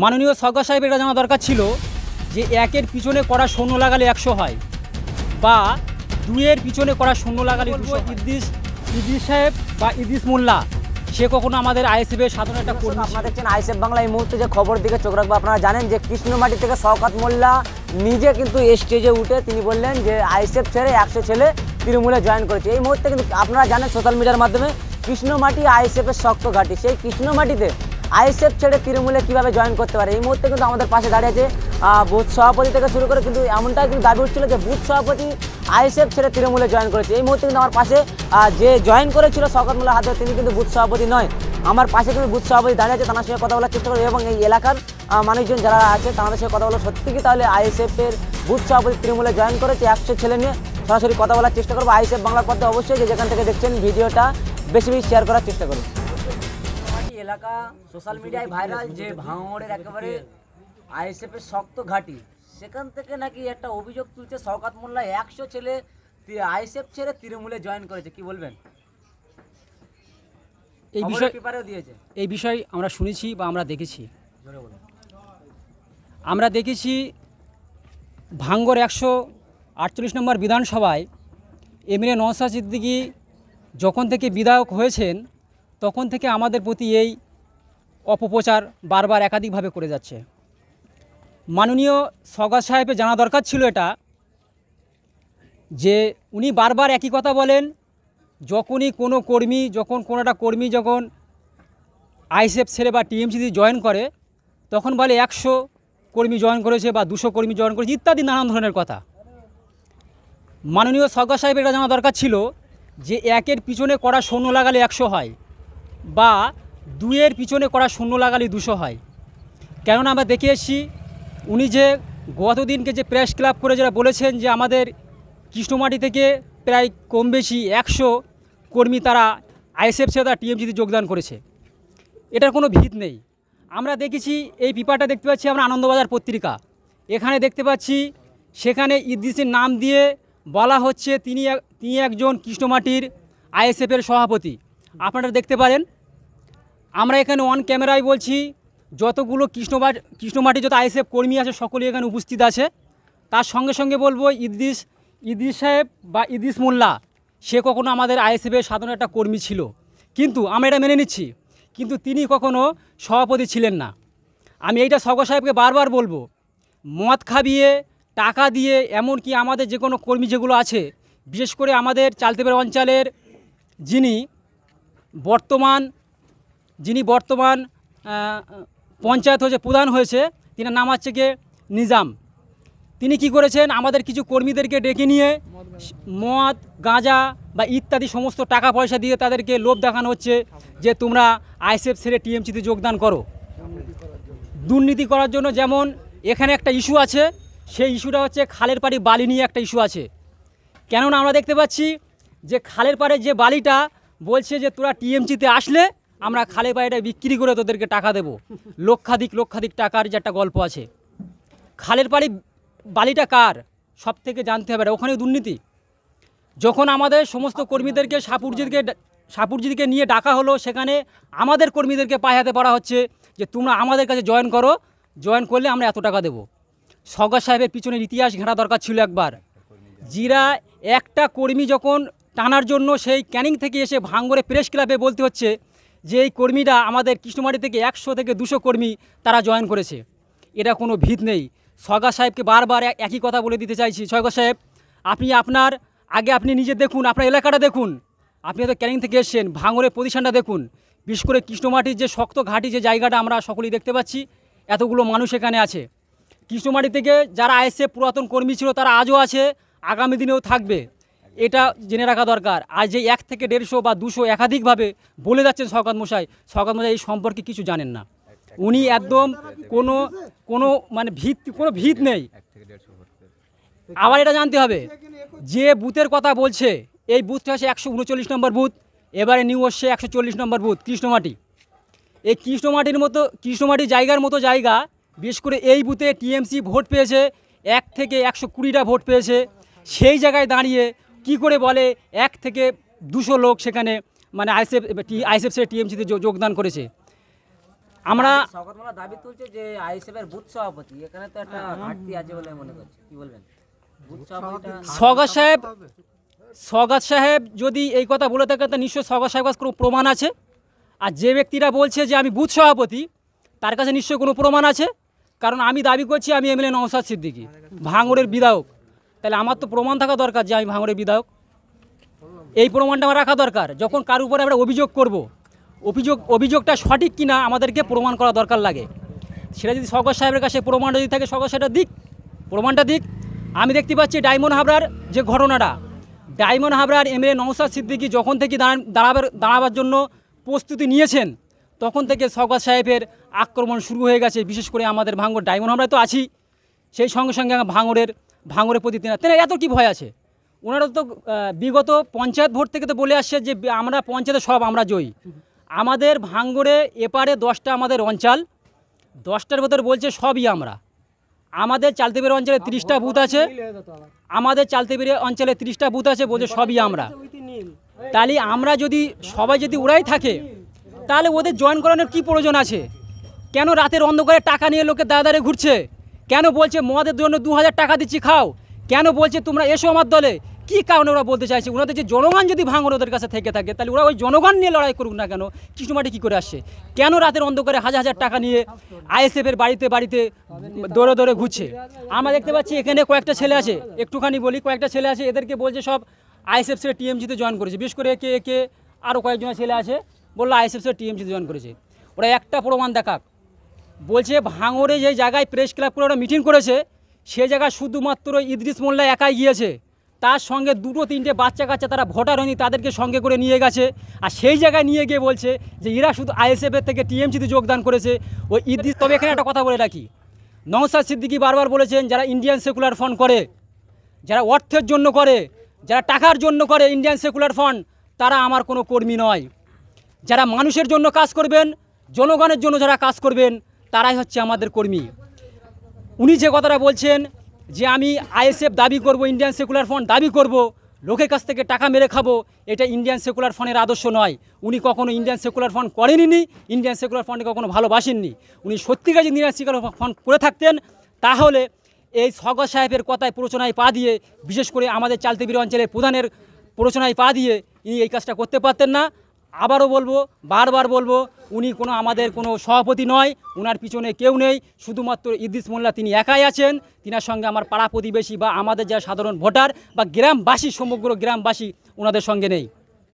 মাননীয় সরকার সাহেব এটা জানা দরকার ছিল যে একের পিছনে করা শূন্য লাগালে একশো হয় বা দুইয়ের পিছনে করা শূন্য লাগালে ইদ্দিস ইদিস সাহেব বা ইদিস মোল্লা সে কখনো আমাদের আইএসএফের সাধারণ একটা কর্মী আপনারা দেখছেন আইএসএফ বাংলা এই মুহূর্তে যে খবর দিকে চোখ রাখবো আপনারা জানেন যে কৃষ্ণমাটি থেকে শওকাত মোল্লা নিজে কিন্তু স্টেজে উঠে তিনি বললেন যে আইএসএফ ছেড়ে একশো ছেলে তৃণমূলে জয়েন করেছে এই মুহূর্তে কিন্তু আপনারা জানেন সোশ্যাল মিডিয়ার মাধ্যমে কৃষ্ণমাটি আইএসএফের শক্ত ঘাটি সেই কৃষ্ণমাটিতে আইএসএফ ছেড়ে তৃণমূলে কীভাবে জয়েন করতে পারে এই মুহূর্তে কিন্তু আমাদের পাশে দাঁড়িয়ে আছে বুথ সভাপতি থেকে শুরু করে কিন্তু এমনটাই কিন্তু দাবি উঠছিল যে বুথ সভাপতি আইএসএফ ছেড়ে তৃণমূলে জয়েন করেছে এই মুহূর্তে কিন্তু আমার পাশে যে জয়েন করেছিল শকতমূল্লা হাতে তিনি কিন্তু বুথ সভাপতি নয় আমার পাশে কিন্তু বুথ সভাপতি দাঁড়িয়ে আছে তার সঙ্গে কথা বলার চেষ্টা করবে এবং এই এলাকার মানুষজন যারা আছে তাদের সঙ্গে কথা বলার সত্যি কি তাহলে আইএসএফের বুথ সভাপতি তৃণমূলে জয়েন করেছে একশো ছেলে নিয়ে সরাসরি কথা বলার চেষ্টা করবো আইএসএফ বাংলার পথে অবশ্যই যে যেখান থেকে দেখছেন ভিডিওটা বেশি বেশি শেয়ার করার চেষ্টা করবো এলাকা সোশ্যাল মিডিয়ায় ভাইরাল যে ভাঙড়ের একেবারে আইএসএফের শক্ত ঘাঁটি সেখান থেকে নাকি একটা অভিযোগ তুলছে শওকাত মোল্লা একশো ছেলে আইএসএফ ছেড়ে তৃণমূলে জয়েন করেছে কি বলবেন এই বিষয় দিয়েছে এই বিষয় আমরা শুনেছি বা আমরা দেখেছি আমরা দেখেছি ভাঙ্গর একশো আটচল্লিশ নম্বর বিধানসভায় এমএলএ নওসা সিদ্দিকি যখন থেকে বিধায়ক হয়েছেন তখন থেকে আমাদের প্রতি এই অপপ্রচার বারবার একাধিকভাবে করে যাচ্ছে মাননীয় সগা সাহেবের জানা দরকার ছিল এটা যে উনি বারবার একই কথা বলেন যখনই কোনো কর্মী যখন কোনো একটা কর্মী যখন আইসেফ ছেড়ে বা টিএমসিতে জয়েন করে তখন বলে একশো কর্মী জয়েন করেছে বা দুশো কর্মী জয়েন করেছে ইত্যাদি নানান ধরনের কথা মাননীয় সগা সাহেবের এটা জানা দরকার ছিল যে একের পিছনে করা সৈন্য লাগালে একশো হয় বা দুয়ের পিছনে করা শূন্য লাগালি দুশো হয় কেননা আমরা দেখে এসেছি উনি যে গতদিনকে যে প্রেস ক্লাব করে যারা বলেছেন যে আমাদের কৃষ্ণমাটি থেকে প্রায় কম বেশি একশো কর্মী তারা আইএসএফ ছেড়ে তারা টিএমসিতে যোগদান করেছে এটার কোনো ভিত নেই আমরা দেখেছি এই পিপারটা দেখতে পাচ্ছি আমরা আনন্দবাজার পত্রিকা এখানে দেখতে পাচ্ছি সেখানে ইদ্রিসের নাম দিয়ে বলা হচ্ছে তিনি তিনি একজন কৃষ্ণমাটির আইএসএফের সভাপতি আপনারা দেখতে পারেন আমরা এখানে অন ক্যামেরায় বলছি যতগুলো কৃষ্ণবাট কৃষ্ণমাটি যত আইএসএফ কর্মী আছে সকলেই এখানে উপস্থিত আছে তার সঙ্গে সঙ্গে বলবো ইদিস ইদিস সাহেব বা ইদিস মোল্লা সে কখনো আমাদের আইএসএফের সাধারণ একটা কর্মী ছিল কিন্তু আমরা এটা মেনে নিচ্ছি কিন্তু তিনি কখনো সভাপতি ছিলেন না আমি এইটা সগর সাহেবকে বারবার বলবো মদ খাবিয়ে টাকা দিয়ে এমন কি আমাদের যে কোনো কর্মী যেগুলো আছে বিশেষ করে আমাদের চালতেবের অঞ্চলের যিনি বর্তমান যিনি বর্তমান পঞ্চায়েত হয়েছে প্রধান হয়েছে তিনি নাম হচ্ছে গিয়ে নিজাম তিনি কি করেছেন আমাদের কিছু কর্মীদেরকে ডেকে নিয়ে মদ গাঁজা বা ইত্যাদি সমস্ত টাকা পয়সা দিয়ে তাদেরকে লোভ দেখানো হচ্ছে যে তোমরা আইসিএফ ছেড়ে টিএমসিতে যোগদান করো দুর্নীতি করার জন্য যেমন এখানে একটা ইস্যু আছে সেই ইস্যুটা হচ্ছে খালের পাড়ি বালি নিয়ে একটা ইস্যু আছে কেননা আমরা দেখতে পাচ্ছি যে খালের পাড়ে যে বালিটা বলছে যে তোরা টিএমসিতে আসলে আমরা খালে পায়েটা বিক্রি করে তোদেরকে টাকা দেব লক্ষাধিক লক্ষাধিক টাকার যে একটা গল্প আছে খালের পাড়ি বালিটা কার সব থেকে জানতে হবে ওখানে দুর্নীতি যখন আমাদের সমস্ত কর্মীদেরকে সাপুরজিদকে সাপুরজিদকে নিয়ে ডাকা হলো সেখানে আমাদের কর্মীদেরকে পায়ে হাতে পড়া হচ্ছে যে তোমরা আমাদের কাছে জয়েন করো জয়েন করলে আমরা এত টাকা দেবো সগা সাহেবের পিছনের ইতিহাস ঘেরা দরকার ছিল একবার জিরা একটা কর্মী যখন টানার জন্য সেই ক্যানিং থেকে এসে ভাঙ্গরে প্রেস ক্লাবে বলতে হচ্ছে যে এই কর্মীরা আমাদের কৃষ্ণমাটি থেকে একশো থেকে দুশো কর্মী তারা জয়েন করেছে এটা কোনো ভিত নেই সগা সাহেবকে বারবার একই কথা বলে দিতে চাইছি সগা সাহেব আপনি আপনার আগে আপনি নিজে দেখুন আপনার এলাকাটা দেখুন আপনি তো ক্যানিং থেকে এসছেন ভাঙরের প্রতিষ্ঠানটা দেখুন বিশেষ করে কৃষ্ণমাটির যে শক্ত ঘাটি যে জায়গাটা আমরা সকলেই দেখতে পাচ্ছি এতগুলো মানুষ এখানে আছে কৃষ্ণমাটি থেকে যারা এসে পুরাতন কর্মী ছিল তারা আজও আছে আগামী দিনেও থাকবে এটা জেনে রাখা দরকার আর যে এক থেকে দেড়শো বা দুশো একাধিকভাবে বলে যাচ্ছেন শওকাত মশাই শওকাত মশাই এই সম্পর্কে কিছু জানেন না উনি একদম কোনো কোনো মানে ভিত কোনো ভিত নেই আবার এটা জানতে হবে যে বুথের কথা বলছে এই বুথটি হচ্ছে একশো উনচল্লিশ নম্বর বুথ এবারে নিউ হচ্ছে একশো চল্লিশ নম্বর বুথ কৃষ্ণমাটি এই কৃষ্ণমাটির মতো কৃষ্ণমাটি জায়গার মতো জায়গা বিশেষ করে এই বুথে টিএমসি ভোট পেয়েছে এক থেকে একশো কুড়িটা ভোট পেয়েছে সেই জায়গায় দাঁড়িয়ে কি করে বলে এক থেকে দুশো লোক সেখানে মানে আইসিএফ আইসিএফ সে টিএমসিতে যোগদান করেছে আমরা দাবি তুলছে যে বুথ সভাপতি এখানে তো একটা হ্যাঁ। ঘাটতি আছে বলে মনে করছি কি বলবেন সগা সাহেব সগাত সাহেব যদি এই কথা বলে থাকে তা নিশ্চয় সগা সাহেব কাছে কোনো প্রমাণ আছে আর যে ব্যক্তিরা বলছে যে আমি বুথ সভাপতি তার কাছে নিশ্চয়ই কোনো প্রমাণ আছে কারণ আমি দাবি করছি আমি এমএলএ নওসাদ সিদ্দিকি ভাঙড়ের বিধায়ক তাহলে আমার তো প্রমাণ থাকা দরকার যে আমি ভাঙড়ের বিধায়ক এই প্রমাণটা আমার রাখা দরকার যখন কার উপরে আমরা অভিযোগ করব। অভিযোগ অভিযোগটা সঠিক কিনা আমাদেরকে প্রমাণ করা দরকার লাগে সেটা যদি সগর সাহেবের কাছে প্রমাণটা যদি থাকে সগর সাহেবটা দিক প্রমাণটা দিক আমি দেখতে পাচ্ছি ডায়মন্ড হাবরার যে ঘটনাটা ডায়মন্ড হাবরার এম এ নৌসাদ সিদ্দিকি যখন থেকে দাঁড়াবার দাঁড়াবার জন্য প্রস্তুতি নিয়েছেন তখন থেকে সগর সাহেবের আক্রমণ শুরু হয়ে গেছে বিশেষ করে আমাদের ভাঙড় ডায়মন্ড হাবরায় তো আছি সেই সঙ্গে সঙ্গে ভাঙড়ের ভাঙরে প্রদীপ তেনার তেনার এত কি ভয় আছে ওনারা তো বিগত পঞ্চায়েত ভোট থেকে তো বলে আসছে যে আমরা পঞ্চায়েতে সব আমরা জয়ী আমাদের ভাঙ্গরে এপারে দশটা আমাদের অঞ্চল দশটার ভেতর বলছে সবই আমরা আমাদের চালতেবের অঞ্চলে ত্রিশটা বুথ আছে আমাদের চালতেবের অঞ্চলে ত্রিশটা বুথ আছে বলছে সবই আমরা তাহলে আমরা যদি সবাই যদি ওরাই থাকে তাহলে ওদের জয়েন করানোর কি প্রয়োজন আছে কেন রাতের অন্ধকারে টাকা নিয়ে লোকে দাঁড়িয়ে ঘুরছে কেন বলছে মদের জন্য দু টাকা দিচ্ছি খাও কেন বলছে তোমরা এসো আমার দলে কি কারণে ওরা বলতে চাইছে ওনাদের যে জনগণ যদি ভাঙন ওদের কাছে থেকে থাকে তাহলে ওরা ওই জনগণ নিয়ে লড়াই করুক না কেন কৃষ্ণমাটি কী করে আসছে কেন রাতের অন্ধকারে হাজার হাজার টাকা নিয়ে আইএসএফের বাড়িতে বাড়িতে দৌড়ে দৌড়ে ঘুরছে আমরা দেখতে পাচ্ছি এখানে কয়েকটা ছেলে আছে একটুখানি বলি কয়েকটা ছেলে আছে এদেরকে বলছে সব আইএসএফ ছেলে টিএমজিতে জয়েন করেছে বিশেষ করে একে একে আরও কয়েকজন ছেলে আছে বললো আইএসএফ ছেলে টিএমজিতে জয়েন করেছে ওরা একটা প্রমাণ দেখাক বলছে ভাঙরে যে জায়গায় প্রেস ক্লাব করে ওরা মিটিং করেছে সে জায়গায় শুধুমাত্র ইদ্রিস মোল্লা একাই গিয়েছে তার সঙ্গে দুটো তিনটে বাচ্চা কাচ্চা তারা ভোটার হয়নি তাদেরকে সঙ্গে করে নিয়ে গেছে আর সেই জায়গায় নিয়ে গিয়ে বলছে যে ইরা শুধু আইএসএফের থেকে টিএমসিতে যোগদান করেছে ওই ইদ্রিস তবে এখানে একটা কথা বলে রাখি নওসাদ সিদ্দিকি বারবার বলেছেন যারা ইন্ডিয়ান সেকুলার ফান্ড করে যারা অর্থের জন্য করে যারা টাকার জন্য করে ইন্ডিয়ান সেকুলার ফান্ড তারা আমার কোনো কর্মী নয় যারা মানুষের জন্য কাজ করবেন জনগণের জন্য যারা কাজ করবেন তারাই হচ্ছে আমাদের কর্মী উনি যে কথাটা বলছেন যে আমি আইএসএফ দাবি করব ইন্ডিয়ান সেকুলার ফ্রন্ট দাবি করব লোকের কাছ থেকে টাকা মেরে খাবো এটা ইন্ডিয়ান সেকুলার ফ্রন্টের আদর্শ নয় উনি কখনো ইন্ডিয়ান সেকুলার ফ্রন্ট করেনি ইন্ডিয়ান সেকুলার ফ্রন্টে কখনো ভালোবাসেননি উনি সত্যিকার যদি ইন্ডিয়ান সেকুলার ফ্রন্ট করে থাকতেন তাহলে এই সগর সাহেবের কথায় প্রোচনায় পা দিয়ে বিশেষ করে আমাদের চালতিবির অঞ্চলের প্রধানের প্ররোচনায় পা দিয়ে ইনি এই কাজটা করতে পারতেন না আবারও বলবো বারবার বলবো উনি কোনো আমাদের কোনো সভাপতি নয় উনার পিছনে কেউ নেই শুধুমাত্র ইদ্রিস মোল্লা তিনি একাই আছেন তিনার সঙ্গে আমার পাড়া প্রতিবেশী বা আমাদের যারা সাধারণ ভোটার বা গ্রামবাসী সমগ্র গ্রামবাসী ওনাদের সঙ্গে নেই